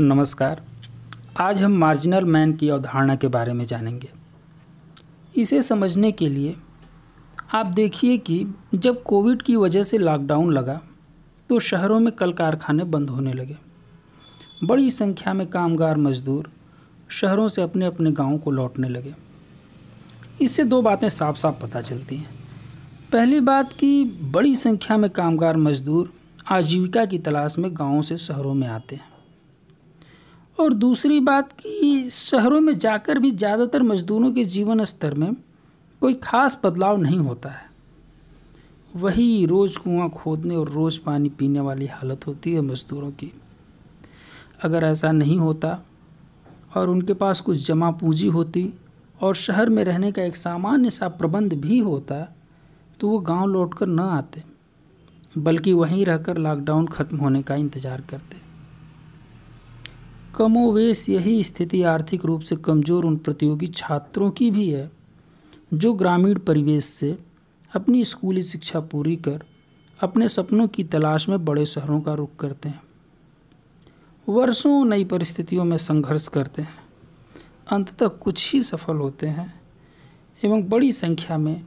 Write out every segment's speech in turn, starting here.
नमस्कार आज हम मार्जिनल मैन की अवधारणा के बारे में जानेंगे इसे समझने के लिए आप देखिए कि जब कोविड की वजह से लॉकडाउन लगा तो शहरों में कल कारखाने बंद होने लगे बड़ी संख्या में कामगार मजदूर शहरों से अपने अपने गांवों को लौटने लगे इससे दो बातें साफ साफ पता चलती हैं पहली बात कि बड़ी संख्या में कामगार मजदूर आजीविका की तलाश में गांवों से शहरों में आते हैं और दूसरी बात कि शहरों में जाकर भी ज़्यादातर मजदूरों के जीवन स्तर में कोई खास बदलाव नहीं होता है वही रोज़ कुआं खोदने और रोज़ पानी पीने वाली हालत होती है मज़दूरों की अगर ऐसा नहीं होता और उनके पास कुछ जमा पूंजी होती और शहर में रहने का एक सामान्य सा प्रबंध भी होता तो वो गांव लौटकर न आते बल्कि वहीं रहकर लॉकडाउन ख़त्म होने का इंतज़ार करते कमोवेश यही स्थिति आर्थिक रूप से कमज़ोर उन प्रतियोगी छात्रों की भी है जो ग्रामीण परिवेश से अपनी स्कूली शिक्षा पूरी कर अपने सपनों की तलाश में बड़े शहरों का रुख करते हैं वर्षों नई परिस्थितियों में संघर्ष करते हैं अंततः कुछ ही सफल होते हैं एवं बड़ी संख्या में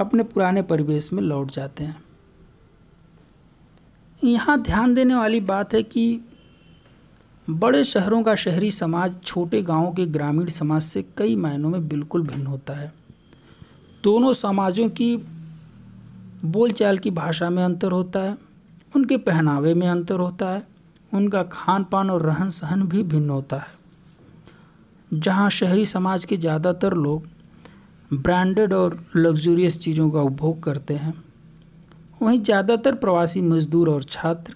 अपने पुराने परिवेश में लौट जाते हैं यहाँ ध्यान देने वाली बात है कि बड़े शहरों का शहरी समाज छोटे गांवों के ग्रामीण समाज से कई मायनों में बिल्कुल भिन्न होता है दोनों समाजों की बोलचाल की भाषा में अंतर होता है उनके पहनावे में अंतर होता है उनका खान पान और रहन सहन भी भिन्न होता है जहाँ शहरी समाज के ज़्यादातर लोग ब्रांडेड और लग्जूरियस चीज़ों का उपभोग करते हैं वहीं ज़्यादातर प्रवासी मजदूर और छात्र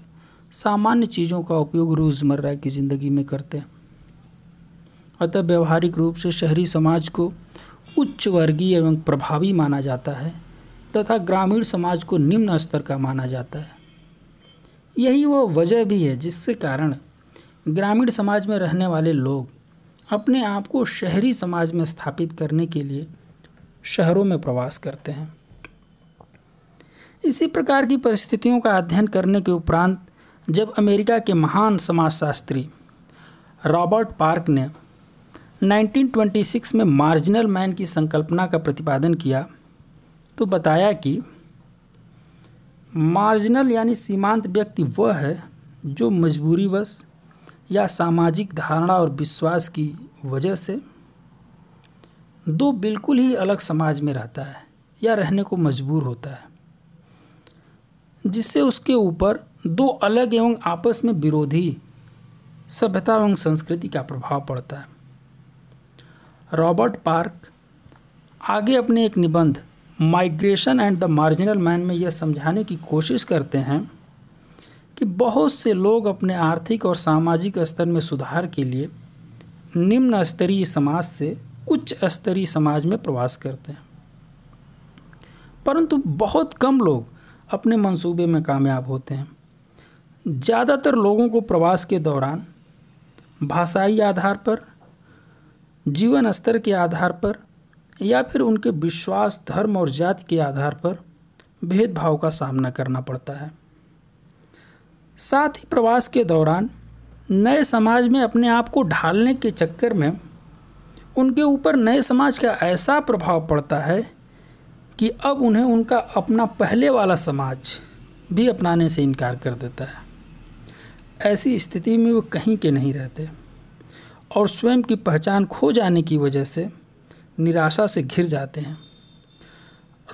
सामान्य चीज़ों का उपयोग रोज़मर्रा की ज़िंदगी में करते हैं अतः व्यवहारिक रूप से शहरी समाज को उच्च वर्गीय एवं प्रभावी माना जाता है तथा ग्रामीण समाज को निम्न स्तर का माना जाता है यही वो वजह भी है जिसके कारण ग्रामीण समाज में रहने वाले लोग अपने आप को शहरी समाज में स्थापित करने के लिए शहरों में प्रवास करते हैं इसी प्रकार की परिस्थितियों का अध्ययन करने के उपरांत जब अमेरिका के महान समाजशास्त्री रॉबर्ट पार्क ने 1926 में मार्जिनल मैन की संकल्पना का प्रतिपादन किया तो बताया कि मार्जिनल यानी सीमांत व्यक्ति वह है जो मजबूरीवश या सामाजिक धारणा और विश्वास की वजह से दो बिल्कुल ही अलग समाज में रहता है या रहने को मजबूर होता है जिससे उसके ऊपर दो अलग एवं आपस में विरोधी सभ्यता एवं संस्कृति का प्रभाव पड़ता है रॉबर्ट पार्क आगे अपने एक निबंध migration and the marginal man में यह समझाने की कोशिश करते हैं कि बहुत से लोग अपने आर्थिक और सामाजिक स्तर में सुधार के लिए निम्न स्तरीय समाज से उच्च स्तरीय समाज में प्रवास करते हैं परंतु बहुत कम लोग अपने मंसूबे में कामयाब होते हैं ज़्यादातर लोगों को प्रवास के दौरान भाषाई आधार पर जीवन स्तर के आधार पर या फिर उनके विश्वास धर्म और जाति के आधार पर भेदभाव का सामना करना पड़ता है साथ ही प्रवास के दौरान नए समाज में अपने आप को ढालने के चक्कर में उनके ऊपर नए समाज का ऐसा प्रभाव पड़ता है कि अब उन्हें उनका अपना पहले वाला समाज भी अपनाने से इनकार कर देता है ऐसी स्थिति में वो कहीं के नहीं रहते और स्वयं की पहचान खो जाने की वजह से निराशा से घिर जाते हैं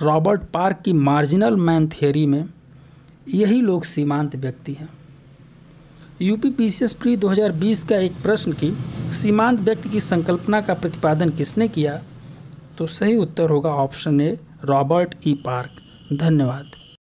रॉबर्ट पार्क की मार्जिनल मैन थियोरी में यही लोग सीमांत व्यक्ति हैं यूपी एस प्री बीस का एक प्रश्न की सीमांत व्यक्ति की संकल्पना का प्रतिपादन किसने किया तो सही उत्तर होगा option A Robert E Park धन्यवाद